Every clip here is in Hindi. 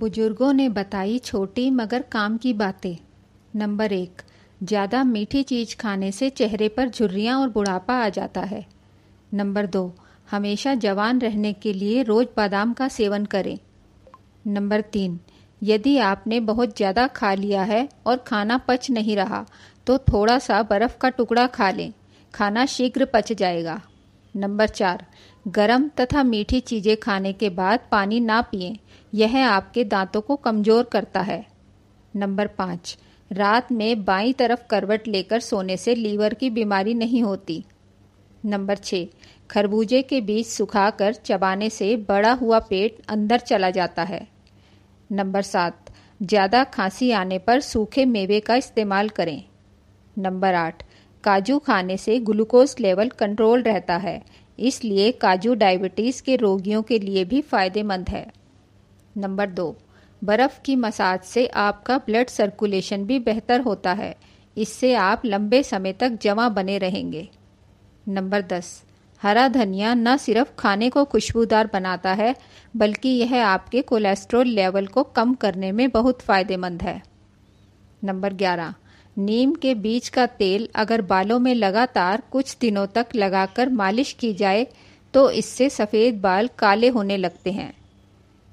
बुजुर्गों ने बताई छोटी मगर काम की बातें नंबर एक ज़्यादा मीठी चीज़ खाने से चेहरे पर झुर्रियाँ और बुढ़ापा आ जाता है नंबर दो हमेशा जवान रहने के लिए रोज़ बादाम का सेवन करें नंबर तीन यदि आपने बहुत ज़्यादा खा लिया है और खाना पच नहीं रहा तो थोड़ा सा बर्फ़ का टुकड़ा खा लें खाना शीघ्र पच जाएगा नंबर चार गरम तथा मीठी चीज़ें खाने के बाद पानी ना पिए यह आपके दांतों को कमज़ोर करता है नंबर पाँच रात में बाई तरफ करवट लेकर सोने से लीवर की बीमारी नहीं होती नंबर छः खरबूजे के बीज सुखाकर चबाने से बड़ा हुआ पेट अंदर चला जाता है नंबर सात ज़्यादा खांसी आने पर सूखे मेवे का इस्तेमाल करें नंबर आठ काजू खाने से ग्लूकोज लेवल कंट्रोल रहता है इसलिए काजू डायबिटीज़ के रोगियों के लिए भी फ़ायदेमंद है नंबर दो बर्फ़ की मसाज से आपका ब्लड सर्कुलेशन भी बेहतर होता है इससे आप लंबे समय तक जमा बने रहेंगे नंबर दस हरा धनिया न सिर्फ खाने को खुशबूदार बनाता है बल्कि यह आपके कोलेस्ट्रॉल लेवल को कम करने में बहुत फ़ायदेमंद है नंबर ग्यारह नीम के बीज का तेल अगर बालों में लगातार कुछ दिनों तक लगाकर मालिश की जाए तो इससे सफ़ेद बाल काले होने लगते हैं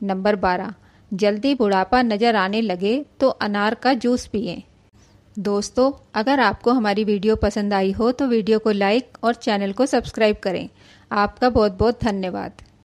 नंबर बारह जल्दी बुढ़ापा नज़र आने लगे तो अनार का जूस पिए दोस्तों अगर आपको हमारी वीडियो पसंद आई हो तो वीडियो को लाइक और चैनल को सब्सक्राइब करें आपका बहुत बहुत धन्यवाद